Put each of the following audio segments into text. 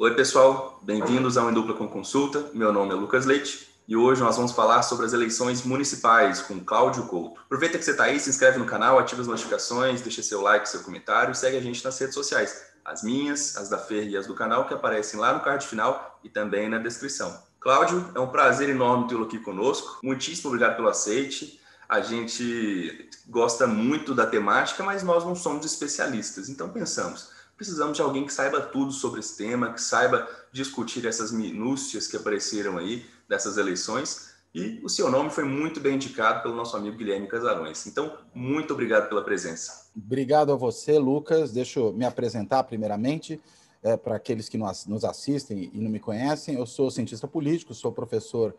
Oi, pessoal, bem-vindos ao Em com Consulta. Meu nome é Lucas Leite e hoje nós vamos falar sobre as eleições municipais com Cláudio Couto. Aproveita que você está aí, se inscreve no canal, ativa as notificações, deixa seu like, seu comentário e segue a gente nas redes sociais, as minhas, as da Fer e as do canal, que aparecem lá no card final e também na descrição. Cláudio, é um prazer enorme tê-lo aqui conosco. Muitíssimo obrigado pelo aceite. A gente gosta muito da temática, mas nós não somos especialistas. Então pensamos, precisamos de alguém que saiba tudo sobre esse tema, que saiba discutir essas minúcias que apareceram aí dessas eleições. E o seu nome foi muito bem indicado pelo nosso amigo Guilherme Casarões. Então, muito obrigado pela presença. Obrigado a você, Lucas. Deixa eu me apresentar primeiramente. É, para aqueles que nos assistem e não me conhecem, eu sou cientista político, sou professor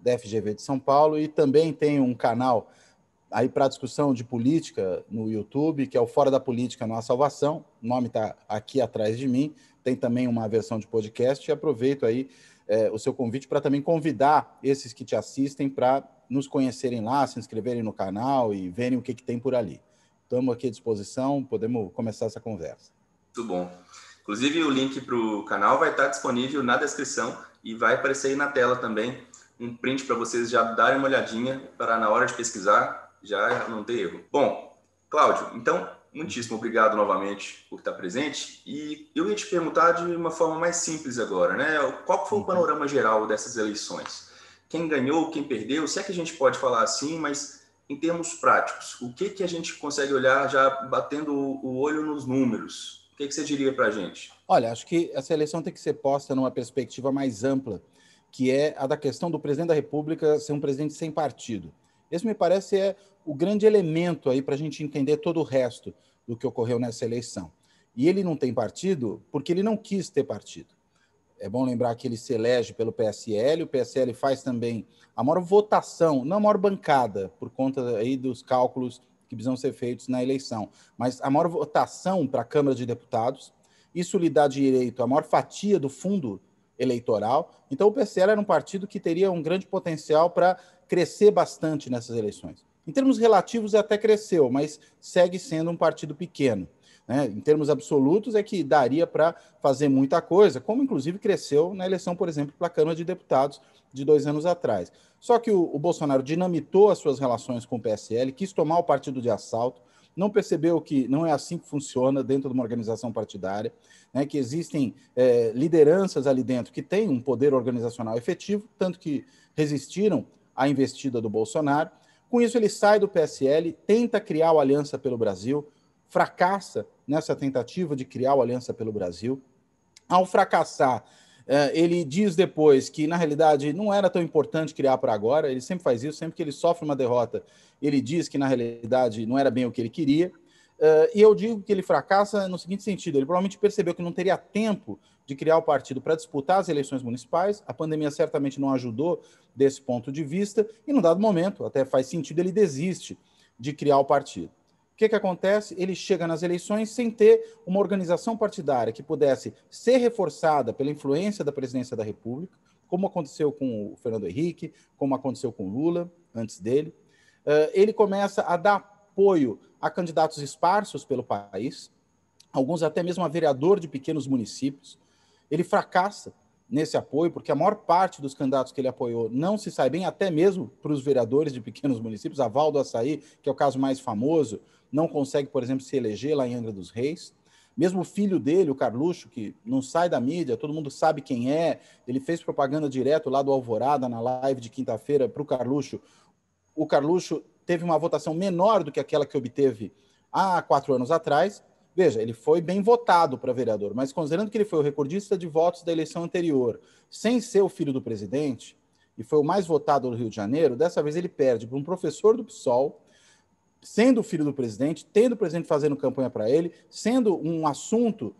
da FGV de São Paulo e também tenho um canal aí para discussão de política no YouTube, que é o Fora da Política Não Há Salvação. O nome está aqui atrás de mim. Tem também uma versão de podcast. E aproveito aí é, o seu convite para também convidar esses que te assistem para nos conhecerem lá, se inscreverem no canal e verem o que, que tem por ali. Estamos aqui à disposição, podemos começar essa conversa. Muito bom. Inclusive, o link para o canal vai estar tá disponível na descrição e vai aparecer aí na tela também um print para vocês já darem uma olhadinha para na hora de pesquisar já não tem erro. Bom, Cláudio, então, muitíssimo obrigado novamente por estar presente. E eu ia te perguntar de uma forma mais simples agora, né? Qual foi o uhum. panorama geral dessas eleições? Quem ganhou, quem perdeu? Se é que a gente pode falar assim, mas em termos práticos, o que, que a gente consegue olhar já batendo o olho nos números? O que, que você diria para a gente? Olha, acho que essa eleição tem que ser posta numa perspectiva mais ampla, que é a da questão do presidente da República ser um presidente sem partido. Esse me parece é o grande elemento aí para a gente entender todo o resto do que ocorreu nessa eleição. E ele não tem partido porque ele não quis ter partido. É bom lembrar que ele se elege pelo PSL, o PSL faz também a maior votação, não a maior bancada, por conta aí dos cálculos que precisam ser feitos na eleição, mas a maior votação para a Câmara de Deputados, isso lhe dá direito à maior fatia do fundo eleitoral. Então, o PSL era um partido que teria um grande potencial para crescer bastante nessas eleições. Em termos relativos, até cresceu, mas segue sendo um partido pequeno. Né? Em termos absolutos, é que daria para fazer muita coisa, como inclusive cresceu na eleição, por exemplo, para a Câmara de Deputados de dois anos atrás. Só que o, o Bolsonaro dinamitou as suas relações com o PSL, quis tomar o partido de assalto, não percebeu que não é assim que funciona dentro de uma organização partidária, né, que existem é, lideranças ali dentro que têm um poder organizacional efetivo, tanto que resistiram a investida do Bolsonaro. Com isso, ele sai do PSL, tenta criar o Aliança pelo Brasil, fracassa nessa tentativa de criar o Aliança pelo Brasil. Ao fracassar, eh, ele diz depois que, na realidade, não era tão importante criar para agora. Ele sempre faz isso, sempre que ele sofre uma derrota, ele diz que, na realidade, não era bem o que ele queria. Uh, e eu digo que ele fracassa no seguinte sentido: ele provavelmente percebeu que não teria tempo de criar o partido para disputar as eleições municipais, a pandemia certamente não ajudou desse ponto de vista, e num dado momento, até faz sentido, ele desiste de criar o partido. O que, que acontece? Ele chega nas eleições sem ter uma organização partidária que pudesse ser reforçada pela influência da presidência da República, como aconteceu com o Fernando Henrique, como aconteceu com Lula, antes dele. Uh, ele começa a dar apoio a candidatos esparsos pelo país, alguns até mesmo a vereador de pequenos municípios. Ele fracassa nesse apoio, porque a maior parte dos candidatos que ele apoiou não se sai bem, até mesmo para os vereadores de pequenos municípios. A Val do Açaí, que é o caso mais famoso, não consegue, por exemplo, se eleger lá em Angra dos Reis. Mesmo o filho dele, o Carluxo, que não sai da mídia, todo mundo sabe quem é, ele fez propaganda direto lá do Alvorada, na live de quinta-feira, para o Carluxo. O Carluxo teve uma votação menor do que aquela que obteve há quatro anos atrás. Veja, ele foi bem votado para vereador, mas considerando que ele foi o recordista de votos da eleição anterior, sem ser o filho do presidente, e foi o mais votado no Rio de Janeiro, dessa vez ele perde para um professor do PSOL, sendo o filho do presidente, tendo o presidente fazendo campanha para ele, sendo um assunto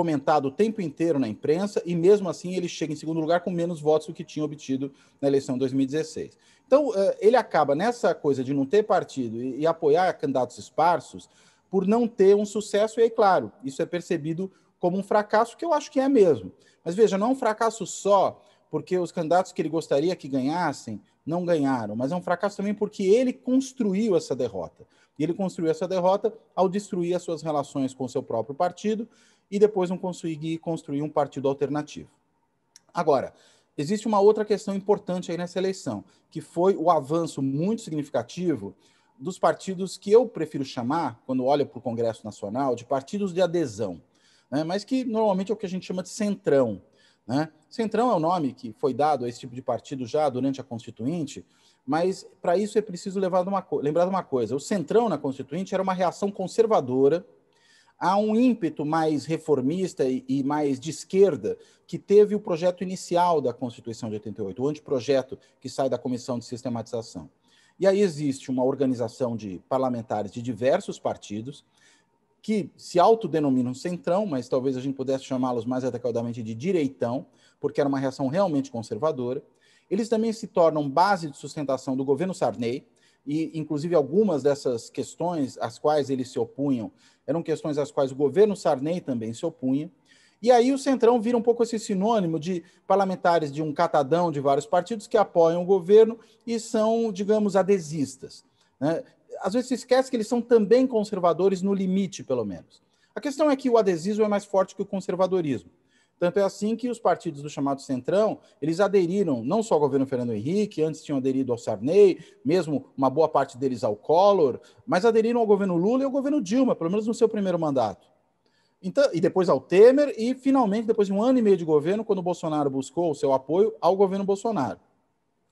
comentado o tempo inteiro na imprensa e mesmo assim ele chega em segundo lugar com menos votos do que tinha obtido na eleição de 2016. Então, eh, ele acaba nessa coisa de não ter partido e, e apoiar candidatos esparsos por não ter um sucesso, e aí, claro, isso é percebido como um fracasso, que eu acho que é mesmo. Mas veja, não é um fracasso só porque os candidatos que ele gostaria que ganhassem não ganharam, mas é um fracasso também porque ele construiu essa derrota. E ele construiu essa derrota ao destruir as suas relações com seu próprio partido, e depois não conseguir construir um partido alternativo. Agora, existe uma outra questão importante aí nessa eleição, que foi o avanço muito significativo dos partidos que eu prefiro chamar, quando olho para o Congresso Nacional, de partidos de adesão, né? mas que normalmente é o que a gente chama de centrão. Né? Centrão é o nome que foi dado a esse tipo de partido já durante a Constituinte, mas para isso é preciso levar uma, lembrar de uma coisa: o centrão na Constituinte era uma reação conservadora há um ímpeto mais reformista e, mais de esquerda que teve o projeto inicial da Constituição de 88, o anteprojeto que sai da Comissão de Sistematização. E aí existe uma organização de parlamentares de diversos partidos que se autodenominam centrão, mas talvez a gente pudesse chamá-los mais adequadamente de direitão, porque era uma reação realmente conservadora. Eles também se tornam base de sustentação do governo Sarney, e inclusive algumas dessas questões às quais eles se opunham eram questões às quais o governo Sarney também se opunha. E aí o Centrão vira um pouco esse sinônimo de parlamentares de um catadão de vários partidos que apoiam o governo e são, digamos, adesistas. Né? Às vezes se esquece que eles são também conservadores no limite, pelo menos. A questão é que o adesismo é mais forte que o conservadorismo. Tanto é assim que os partidos do chamado Centrão, eles aderiram não só ao governo Fernando Henrique, antes tinham aderido ao Sarney, mesmo uma boa parte deles ao Collor, mas aderiram ao governo Lula e ao governo Dilma, pelo menos no seu primeiro mandato. Então, e depois ao Temer, e finalmente, depois de um ano e meio de governo, quando o Bolsonaro buscou o seu apoio ao governo Bolsonaro.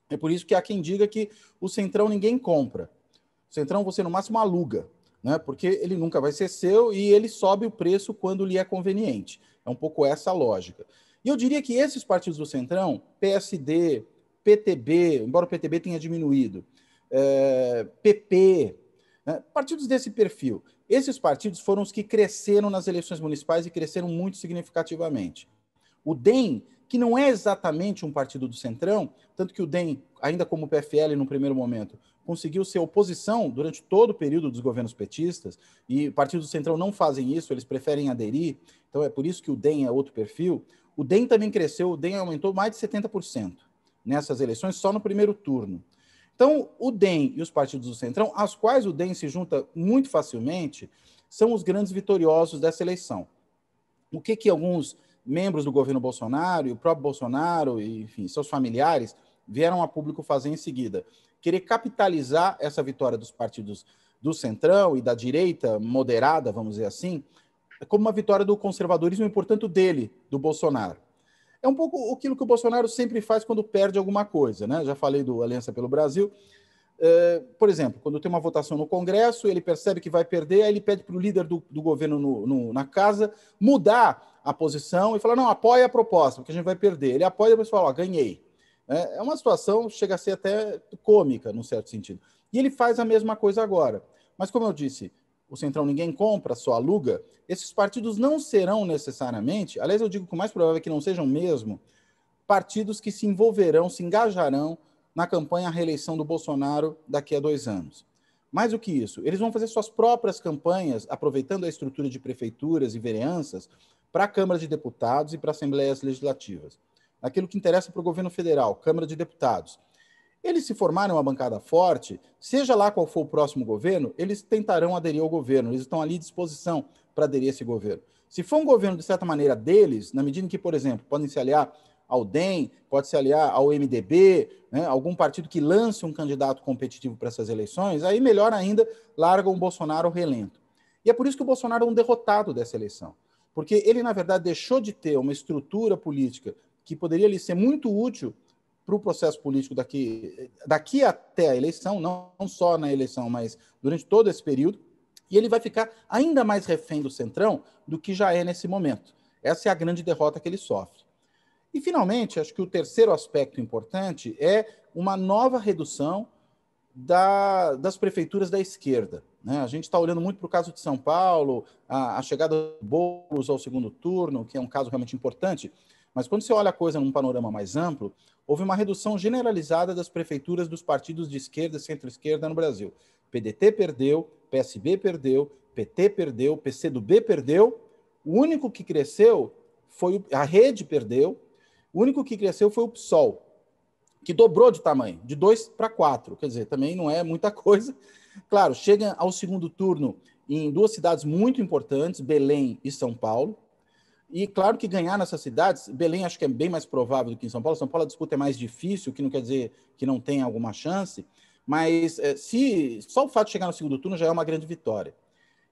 É por isso que há quem diga que o Centrão ninguém compra. O Centrão você no máximo aluga né? porque ele nunca vai ser seu e ele sobe o preço quando lhe é conveniente. É um pouco essa a lógica. E eu diria que esses partidos do Centrão, PSD, PTB, embora o PTB tenha diminuído, é, PP, né? partidos desse perfil, esses partidos foram os que cresceram nas eleições municipais e cresceram muito significativamente. O DEM, que não é exatamente um partido do Centrão, tanto que o DEM, ainda como o PFL no primeiro momento, conseguiu ser oposição durante todo o período dos governos petistas, e partidos do Centrão não fazem isso, eles preferem aderir, então é por isso que o DEM é outro perfil. O DEM também cresceu, o DEM aumentou mais de 70% nessas eleições, só no primeiro turno. Então, o DEM e os partidos do Centrão, aos quais o DEM se junta muito facilmente, são os grandes vitoriosos dessa eleição. O que, que alguns membros do governo Bolsonaro, e o próprio Bolsonaro, e, enfim, seus familiares, vieram a público fazer em seguida? querer capitalizar essa vitória dos partidos do centrão e da direita moderada, vamos dizer assim, como uma vitória do conservadorismo e, portanto, dele, do Bolsonaro. É um pouco aquilo que o Bolsonaro sempre faz quando perde alguma coisa, né? Já falei do Aliança pelo Brasil. Eh, por exemplo, quando tem uma votação no Congresso, ele percebe que vai perder, aí ele pede para o líder do, do governo no, no, na casa mudar a posição e falar: não, apoia a proposta, porque a gente vai perder. Ele apoia e depois fala: ó, ganhei. É, é uma situação chega a ser até cômica, num certo sentido. E ele faz a mesma coisa agora. Mas, como eu disse, o Centrão ninguém compra, só aluga. Esses partidos não serão necessariamente, aliás, eu digo que o mais provável é que não sejam mesmo, partidos que se envolverão, se engajarão na campanha à reeleição do Bolsonaro daqui a dois anos. Mais do que isso, eles vão fazer suas próprias campanhas, aproveitando a estrutura de prefeituras e vereanças, para câmaras de deputados e para assembleias legislativas naquilo que interessa para o governo federal, Câmara de Deputados. Eles se formarem uma bancada forte, seja lá qual for o próximo governo, eles tentarão aderir ao governo, eles estão ali à disposição para aderir a esse governo. Se for um governo, de certa maneira, deles, na medida em que, por exemplo, podem se aliar ao DEM, pode se aliar ao MDB, né, algum partido que lance um candidato competitivo para essas eleições, aí melhor ainda, larga o Bolsonaro ao relento. E é por isso que o Bolsonaro é um derrotado dessa eleição. Porque ele, na verdade, deixou de ter uma estrutura política que poderia lhe ser muito útil para o processo político daqui, daqui até a eleição, não, não só na eleição, mas durante todo esse período, e ele vai ficar ainda mais refém do centrão do que já é nesse momento. Essa é a grande derrota que ele sofre. E, finalmente, acho que o terceiro aspecto importante é uma nova redução da, das prefeituras da esquerda. Né? A gente está olhando muito para o caso de São Paulo, a, a chegada do Boulos ao segundo turno, que é um caso realmente importante, mas quando você olha a coisa num panorama mais amplo, houve uma redução generalizada das prefeituras dos partidos de esquerda e centro-esquerda no Brasil. PDT perdeu, PSB perdeu, PT perdeu, PCdoB perdeu. O único que cresceu foi o... a rede perdeu. O único que cresceu foi o PSOL, que dobrou de tamanho, de dois para quatro. Quer dizer, também não é muita coisa. Claro, chega ao segundo turno em duas cidades muito importantes, Belém e São Paulo. E claro que ganhar nessas cidades, Belém acho que é bem mais provável do que em São Paulo. São Paulo a disputa é mais difícil, o que não quer dizer que não tem alguma chance, mas eh, se só o fato de chegar no segundo turno já é uma grande vitória.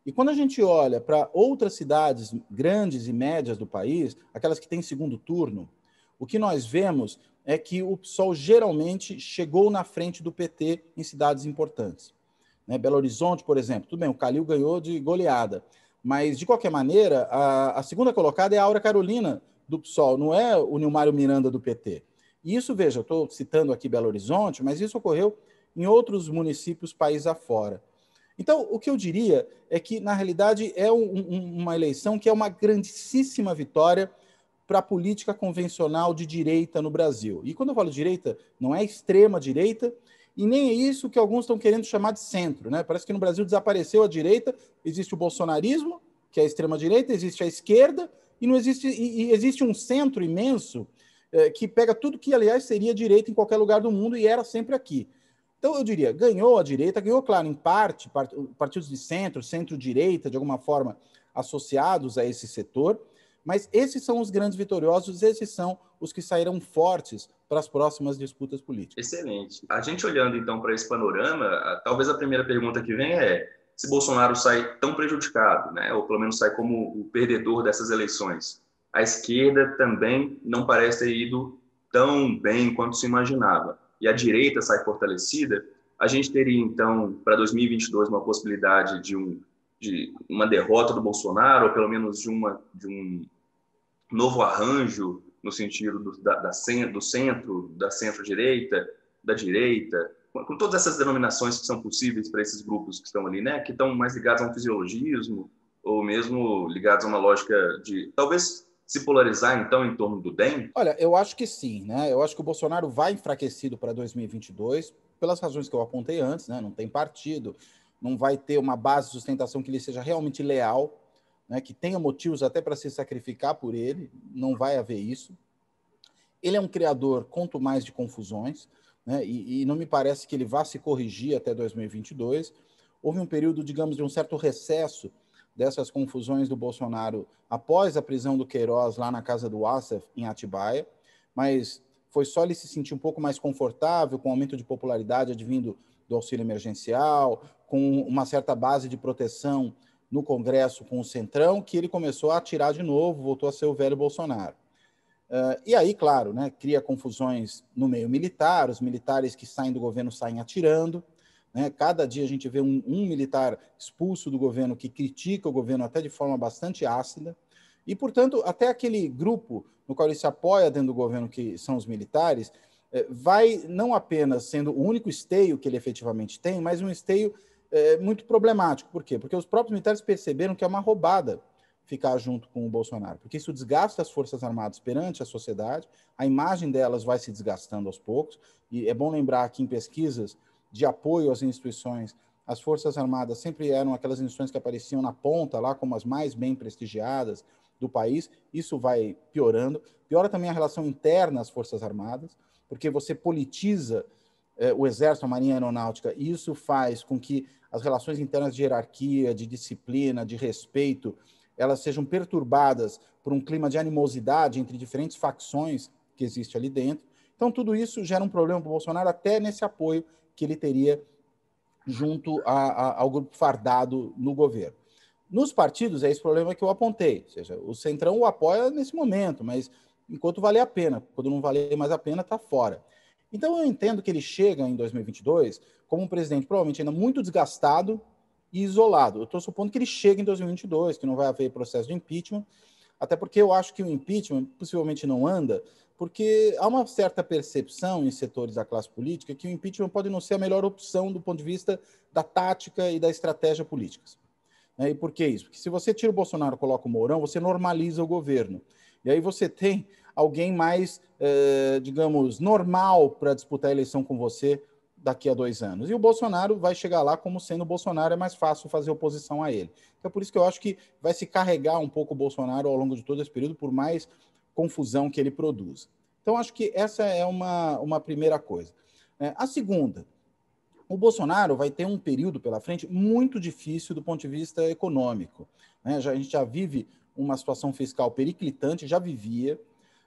E quando a gente olha para outras cidades grandes e médias do país, aquelas que têm segundo turno, o que nós vemos é que o PSOL geralmente chegou na frente do PT em cidades importantes. Né? Belo Horizonte, por exemplo, tudo bem, o Calil ganhou de goleada, mas, de qualquer maneira, a, a segunda colocada é a Aura Carolina, do PSOL, não é o Nilmário Miranda do PT. Isso, veja, estou citando aqui Belo Horizonte, mas isso ocorreu em outros municípios país afora. Então, o que eu diria é que, na realidade, é um, uma eleição que é uma grandíssima vitória para a política convencional de direita no Brasil. E quando eu falo direita, não é extrema direita, e nem é isso que alguns estão querendo chamar de centro. Né? Parece que no Brasil desapareceu a direita, existe o bolsonarismo, que é a extrema-direita, existe a esquerda, e não existe, e, e existe um centro imenso eh, que pega tudo que, aliás, seria direita em qualquer lugar do mundo e era sempre aqui. Então, eu diria, ganhou a direita, ganhou, claro, em parte, part, partidos de centro, centro-direita, de alguma forma associados a esse setor, mas esses são os grandes vitoriosos, esses são os que sairão fortes para as próximas disputas políticas. Excelente. A gente olhando então para esse panorama, talvez a primeira pergunta que vem é se Bolsonaro sai tão prejudicado, né, ou pelo menos sai como o perdedor dessas eleições. A esquerda também não parece ter ido tão bem quanto se imaginava. E a direita sai fortalecida. A gente teria então para 2022 uma possibilidade de um de uma derrota do Bolsonaro, ou pelo menos de uma de um novo arranjo no sentido do, da, da centro, do centro, da centro-direita, da direita, com todas essas denominações que são possíveis para esses grupos que estão ali, né, que estão mais ligados a um fisiologismo ou mesmo ligados a uma lógica de talvez se polarizar então em torno do DEM? Olha, eu acho que sim, né? Eu acho que o Bolsonaro vai enfraquecido para 2022 pelas razões que eu apontei antes, né? Não tem partido, não vai ter uma base de sustentação que ele seja realmente leal né, que tenha motivos até para se sacrificar por ele, não vai haver isso. Ele é um criador, quanto mais de confusões, né, e, e não me parece que ele vá se corrigir até 2022. Houve um período, digamos, de um certo recesso dessas confusões do Bolsonaro após a prisão do Queiroz lá na casa do Assef, em Atibaia, mas foi só ele se sentir um pouco mais confortável com o aumento de popularidade advindo do auxílio emergencial, com uma certa base de proteção no Congresso com o Centrão que ele começou a atirar de novo, voltou a ser o velho Bolsonaro. Uh, e aí, claro, né, cria confusões no meio militar, os militares que saem do governo saem atirando. Né? Cada dia a gente vê um, um militar expulso do governo que critica o governo até de forma bastante ácida. E, portanto, até aquele grupo no qual ele se apoia dentro do governo, que são os militares, eh, vai não apenas sendo o único esteio que ele efetivamente tem, mas um esteio é, muito problemático. Por quê? Porque os próprios militares perceberam que é uma roubada ficar junto com o Bolsonaro, porque isso desgasta as Forças Armadas perante a sociedade, a imagem delas vai se desgastando aos poucos, e é bom lembrar que em pesquisas de apoio às instituições, as Forças Armadas sempre eram aquelas instituições que apareciam na ponta, lá como as mais bem prestigiadas do país, isso vai piorando. Piora também a relação interna às Forças Armadas, porque você politiza eh, o Exército, a Marinha a Aeronáutica, e isso faz com que as relações internas de hierarquia, de disciplina, de respeito, elas sejam perturbadas por um clima de animosidade entre diferentes facções que existe ali dentro. Então, tudo isso gera um problema para o Bolsonaro, até nesse apoio que ele teria junto a, a, ao grupo fardado no governo. Nos partidos, é esse problema que eu apontei. Ou seja, o Centrão o apoia nesse momento, mas enquanto valer a pena. Quando não valer mais a pena, está fora. Então eu entendo que ele chega em 2022 como um presidente provavelmente ainda muito desgastado e isolado. Eu estou supondo que ele chegue em 2022, que não vai haver processo de impeachment, até porque eu acho que o impeachment possivelmente não anda, porque há uma certa percepção em setores da classe política que o impeachment pode não ser a melhor opção do ponto de vista da tática e da estratégia políticas. Né? E por que isso? Porque se você tira o Bolsonaro e coloca o Mourão, você normaliza o governo. E aí você tem alguém mais, eh, digamos, normal para disputar a eleição com você daqui a dois anos. E o Bolsonaro vai chegar lá como sendo o Bolsonaro, é mais fácil fazer oposição a ele. Então, é por isso que eu acho que vai se carregar um pouco o Bolsonaro ao longo de todo esse período, por mais confusão que ele produza. Então, acho que essa é uma, uma primeira coisa. É, a segunda, o Bolsonaro vai ter um período pela frente muito difícil do ponto de vista econômico. Né? Já, a gente já vive uma situação fiscal periclitante, já vivia,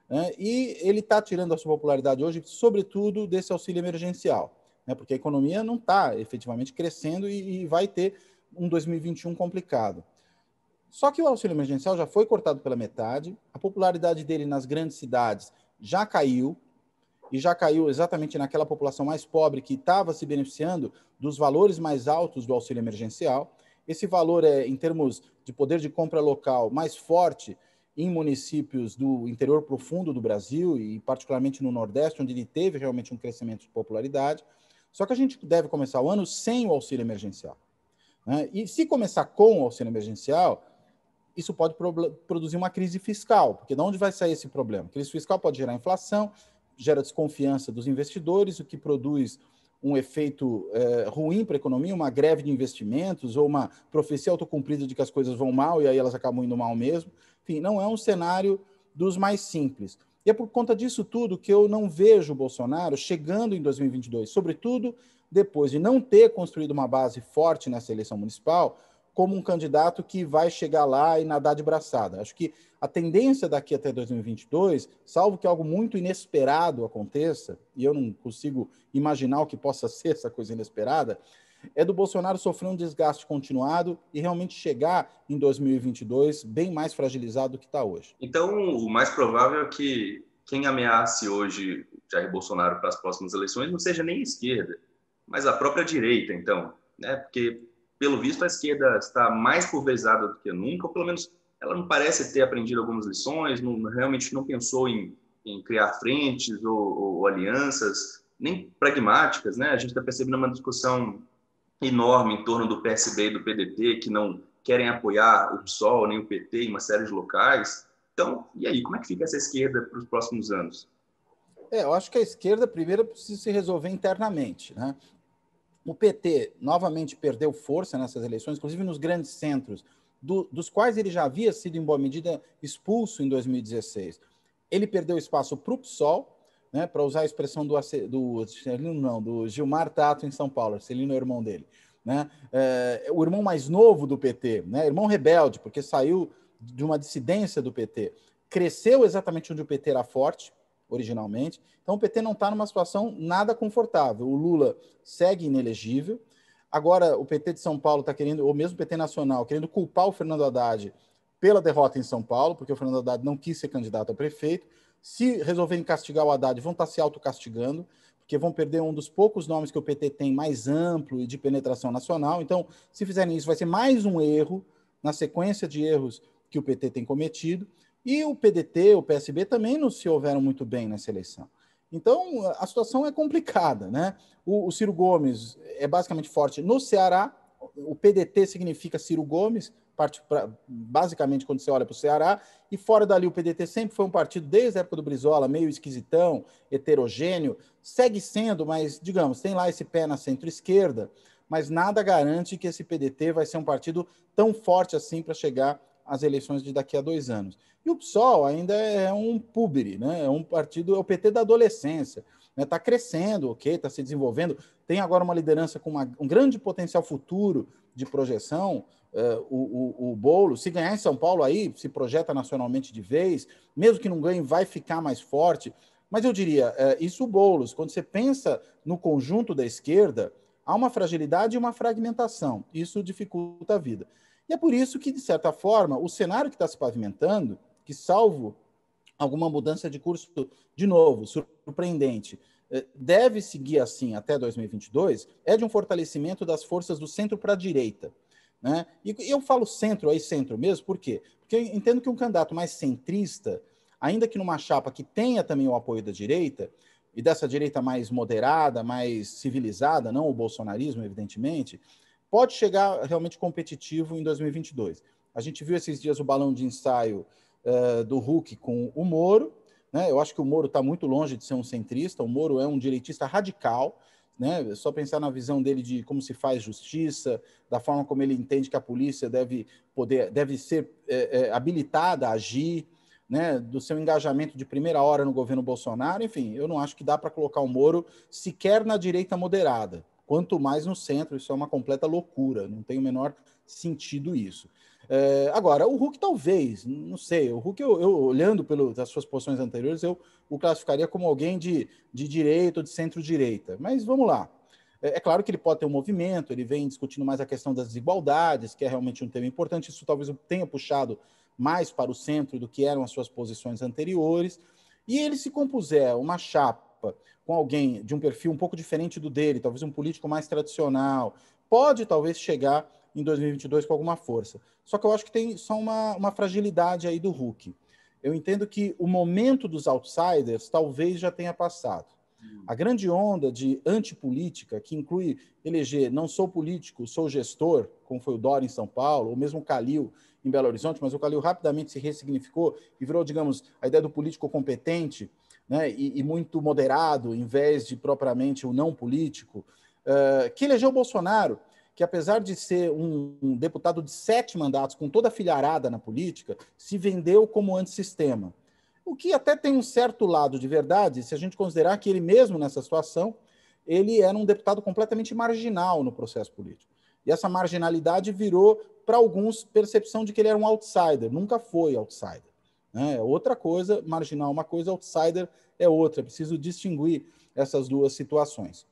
né? e ele está tirando a sua popularidade hoje, sobretudo desse auxílio emergencial, né? porque a economia não está efetivamente crescendo e, e vai ter um 2021 complicado. Só que o auxílio emergencial já foi cortado pela metade, a popularidade dele nas grandes cidades já caiu, e já caiu exatamente naquela população mais pobre que estava se beneficiando dos valores mais altos do auxílio emergencial. Esse valor é, em termos de poder de compra local, mais forte em municípios do interior profundo do Brasil e particularmente no Nordeste, onde ele teve realmente um crescimento de popularidade. Só que a gente deve começar o ano sem o auxílio emergencial. Né? E se começar com o auxílio emergencial, isso pode pro produzir uma crise fiscal, porque de onde vai sair esse problema? A crise fiscal pode gerar inflação, gera desconfiança dos investidores, o que produz um efeito é, ruim para a economia, uma greve de investimentos ou uma profecia autocumprida de que as coisas vão mal e aí elas acabam indo mal mesmo. Enfim, não é um cenário dos mais simples. E é por conta disso tudo que eu não vejo o Bolsonaro chegando em 2022, sobretudo depois de não ter construído uma base forte nessa eleição municipal, como um candidato que vai chegar lá e nadar de braçada. Acho que a tendência daqui até 2022, salvo que algo muito inesperado aconteça, e eu não consigo imaginar o que possa ser essa coisa inesperada, é do Bolsonaro sofrer um desgaste continuado e realmente chegar em 2022 bem mais fragilizado do que está hoje. Então, o mais provável é que quem ameace hoje Jair Bolsonaro para as próximas eleições não seja nem esquerda, mas a própria direita, então, né? Porque pelo visto, a esquerda está mais pulverizada do que nunca, ou pelo menos ela não parece ter aprendido algumas lições, não, realmente não pensou em, em criar frentes ou, ou, alianças, nem pragmáticas. Né? A gente está percebendo uma discussão enorme em torno do PSB e do PDT, que não querem apoiar o PSOL nem o PT em uma série de locais. Então, e aí, como é que fica essa esquerda para os próximos anos? É, eu acho que a esquerda primeiro precisa se resolver internamente, né? O PT novamente perdeu força nessas eleições, inclusive nos grandes centros, do, dos quais ele já havia sido, em boa medida, expulso em 2016. Ele perdeu espaço para o PSOL, né, para usar a expressão do, do, não, do Gilmar Tato em São Paulo, Celino é o irmão dele. Né? É, o irmão mais novo do PT, né? irmão rebelde, porque saiu de uma dissidência do PT. Cresceu exatamente onde o PT era forte, originalmente. Então, o PT não está numa situação nada confortável. O Lula segue inelegível. Agora, o PT de São Paulo está querendo, ou mesmo o PT nacional, querendo culpar o Fernando Haddad pela derrota em São Paulo, porque o Fernando Haddad não quis ser candidato a prefeito. Se resolverem castigar o Haddad, vão estar tá se autocastigando, porque vão perder um dos poucos nomes que o PT tem mais amplo e de penetração nacional. Então, se fizerem isso, vai ser mais um erro na sequência de erros que o PT tem cometido. E o PDT, o PSB também não se houveram muito bem nessa eleição. Então, a situação é complicada, né? O, o Ciro Gomes é basicamente forte no Ceará, o PDT significa Ciro Gomes, parte pra, basicamente quando você olha para o Ceará, e fora dali o PDT sempre foi um partido, desde a época do Brizola, meio esquisitão, heterogêneo, segue sendo, mas, digamos, tem lá esse pé na centro-esquerda, mas nada garante que esse PDT vai ser um partido tão forte assim para chegar as eleições de daqui a dois anos. E o PSOL ainda é um púbere, né? é um partido, é o PT da adolescência. Está né? Tá crescendo, ok, está se desenvolvendo, tem agora uma liderança com uma, um grande potencial futuro de projeção. Uh, o, o, o bolo, se ganhar em São Paulo aí, se projeta nacionalmente de vez, mesmo que não ganhe, vai ficar mais forte. Mas eu diria, uh, isso bolos. Quando você pensa no conjunto da esquerda, há uma fragilidade e uma fragmentação. Isso dificulta a vida. E é por isso que, de certa forma, o cenário que está se pavimentando, que salvo alguma mudança de curso, de novo, surpreendente, eh, deve seguir assim até 2022, é de um fortalecimento das forças do centro para a direita. Né? E eu falo centro aí, centro mesmo, por quê? Porque eu entendo que um candidato mais centrista, ainda que numa chapa que tenha também o apoio da direita, e dessa direita mais moderada, mais civilizada, não o bolsonarismo, evidentemente, pode chegar realmente competitivo em 2022. A gente viu esses dias o balão de ensaio uh, do Hulk com o Moro. Né? Eu acho que o Moro está muito longe de ser um centrista. O Moro é um direitista radical. Né? Só pensar na visão dele de como se faz justiça, da forma como ele entende que a polícia deve poder, deve ser é, é, habilitada a agir, né? Do seu engajamento de primeira hora no governo Bolsonaro, enfim, eu não acho que dá para colocar o Moro sequer na direita moderada quanto mais no centro. Isso é uma completa loucura, não tem o menor sentido isso. É, agora, o Hulk talvez, não sei, o Hulk, eu, eu olhando pelas suas posições anteriores, eu o classificaria como alguém de, de direita ou de centro-direita. Mas vamos lá. É, é, claro que ele pode ter um movimento, ele vem discutindo mais a questão das desigualdades, que é realmente um tema importante. Isso talvez tenha puxado mais para o centro do que eram as suas posições anteriores. E ele se compuser uma chapa chapa com alguém de um perfil um pouco diferente do dele, talvez um político mais tradicional, pode talvez chegar em 2022 com alguma força. Só que eu acho que tem só uma, uma fragilidade aí do Hulk. Eu entendo que o momento dos outsiders talvez já tenha passado. Hum. A grande onda de antipolítica, que inclui eleger não sou político, sou gestor, como foi o Dória em São Paulo, ou mesmo o Calil em Belo Horizonte, mas o Calil rapidamente se ressignificou e virou, digamos, a ideia do político competente, né, e, e, muito moderado, em vez de propriamente o não político, uh, que elegeu Bolsonaro, que apesar de ser um, um, deputado de sete mandatos, com toda a filharada na política, se vendeu como antissistema. O que até tem um certo lado de verdade, se a gente considerar que ele mesmo nessa situação, ele era um deputado completamente marginal no processo político. E essa marginalidade virou, para alguns, percepção de que ele era um outsider. Nunca foi outsider. Né? É outra coisa, marginal uma coisa, outsider é outra. Preciso distinguir essas duas situações.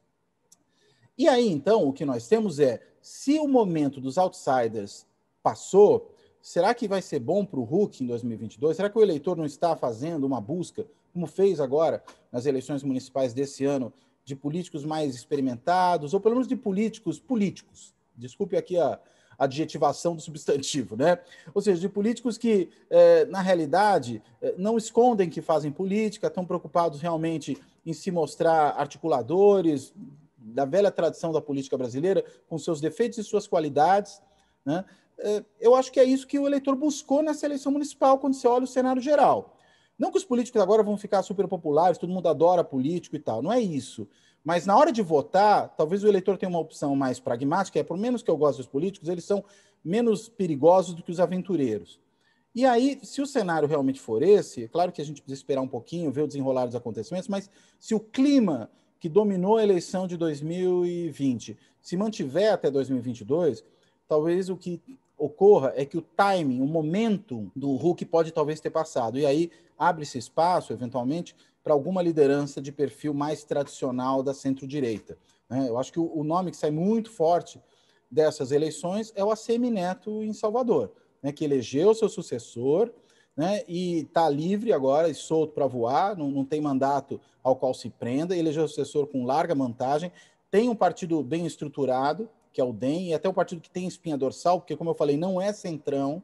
E aí, então, o que nós temos é: se o momento dos outsiders passou, será que vai ser bom para o Hulk em 2022? Será que o eleitor não está fazendo uma busca, como fez agora nas eleições municipais desse ano, de políticos mais experimentados, ou pelo menos de políticos políticos? Desculpe aqui a, adjetivação do substantivo, né? Ou seja, de políticos que, eh, na realidade, é, não escondem que fazem política, estão preocupados realmente em se mostrar articuladores da velha tradição da política brasileira, com seus defeitos e suas qualidades, né? É, eu acho que é isso que o eleitor buscou nessa eleição municipal, quando você olha o cenário geral. Não que os políticos agora vão ficar super populares, todo mundo adora político e tal, não é isso. Mas na hora de votar, talvez o eleitor tenha uma opção mais pragmática, é por menos que eu goste dos políticos, eles são menos perigosos do que os aventureiros. E aí, se o cenário realmente for esse, é claro que a gente precisa esperar um pouquinho, ver o desenrolar dos acontecimentos, mas se o clima que dominou a eleição de 2020 se mantiver até 2022, talvez o que ocorra é que o timing, o momento do Hulk pode talvez ter passado. E aí abre-se espaço, eventualmente, para alguma liderança de perfil mais tradicional da centro-direita. Né? Eu acho que o, nome que sai muito forte dessas eleições é o ACM Neto em Salvador, né? que elegeu seu sucessor né? e está livre agora e solto para voar, não, não tem mandato ao qual se prenda, elegeu é o sucessor com larga vantagem, tem um partido bem estruturado, que é o DEM, e até o partido que tem espinha dorsal, porque, como eu falei, não é centrão.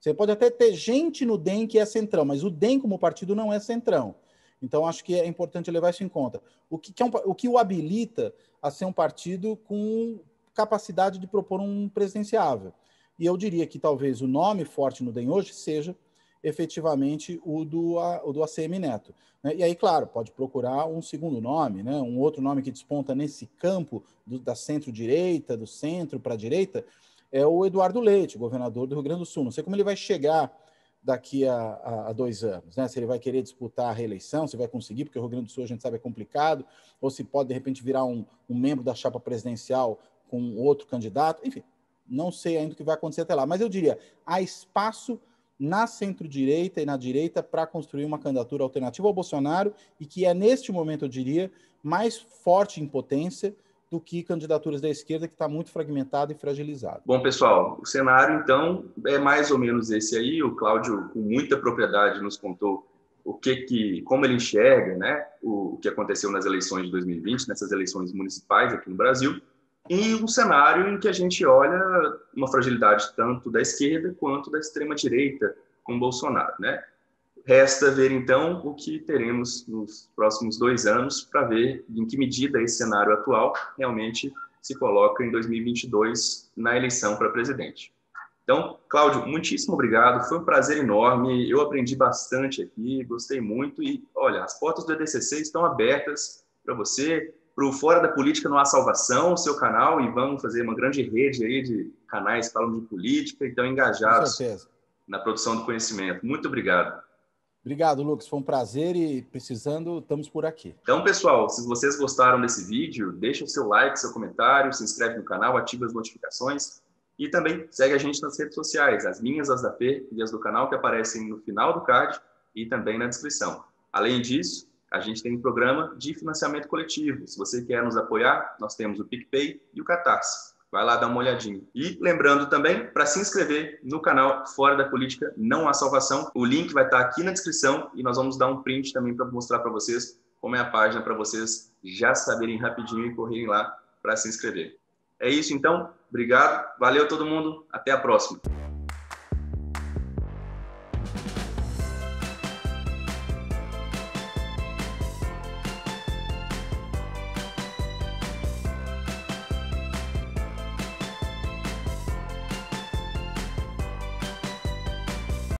Você pode até ter gente no DEM que é centrão, mas o DEM, como partido, não é centrão. Então, acho que é importante levar isso em conta. O que, que é um, o, que o habilita a ser um partido com capacidade de propor um presidenciável. E eu diria que talvez o nome forte no DEM hoje seja efetivamente o do, a, o do ACM Neto. Né? E aí, claro, pode procurar um segundo nome, né? um outro nome que desponta nesse campo do, da centro-direita, do centro para a direita, é o Eduardo Leite, governador do Rio Grande do Sul. Não sei como ele vai chegar daqui a, a, a, dois anos, né? Se ele vai querer disputar a reeleição, se vai conseguir, porque o Rio Grande do Sul a gente sabe é complicado, ou se pode de repente virar um, um membro da chapa presidencial com outro candidato, enfim, não sei ainda o que vai acontecer até lá. Mas eu diria, há espaço na centro-direita e na direita para construir uma candidatura alternativa ao Bolsonaro e que é neste momento, eu diria, mais forte em potência do que candidaturas da esquerda, que está muito fragmentada e fragilizada. Bom, pessoal, o cenário, então, é mais ou menos esse aí. O Cláudio, com muita propriedade, nos contou o que, que como ele enxerga né, o, que aconteceu nas eleições de 2020, nessas eleições municipais aqui no Brasil, e um cenário em que a gente olha uma fragilidade tanto da esquerda quanto da extrema-direita com Bolsonaro. Né? Resta ver, então, o que teremos nos próximos dois anos para ver em que medida esse cenário atual realmente se coloca em 2022 na eleição para presidente. Então, Cláudio, muitíssimo obrigado, foi um prazer enorme, eu aprendi bastante aqui, gostei muito e, olha, as portas do EDCC estão abertas para você, para o Fora da Política Não Há Salvação, seu canal, e vamos fazer uma grande rede aí de canais que falam de política então estão engajados na produção do conhecimento. Muito obrigado. Obrigado, Lucas. Foi um prazer e precisando, estamos por aqui. Então, pessoal, se vocês gostaram desse vídeo, deixa o seu like, seu comentário, se inscreve no canal, ativa as notificações e também segue a gente nas redes sociais, as minhas, as da Fê e as do canal que aparecem no final do card e também na descrição. Além disso, a gente tem um programa de financiamento coletivo. Se você quer nos apoiar, nós temos o PicPay e o Catarse. Vai lá dar uma olhadinha. E lembrando também para se inscrever no canal Fora da Política Não Há Salvação. O link vai estar tá aqui na descrição e nós vamos dar um print também para mostrar para vocês como é a página para vocês já saberem rapidinho e correrem lá para se inscrever. É isso então. Obrigado. Valeu todo mundo. Até a próxima.